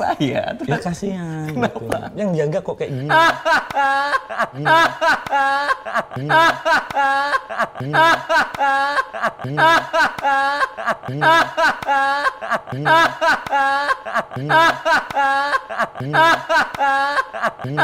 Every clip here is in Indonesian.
saya. Ya, Terus ya kasihan. Gitu. Kenapa? Gitu. Yang jaga kok kayak gini. gini. Gini.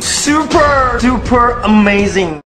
Super, super amazing.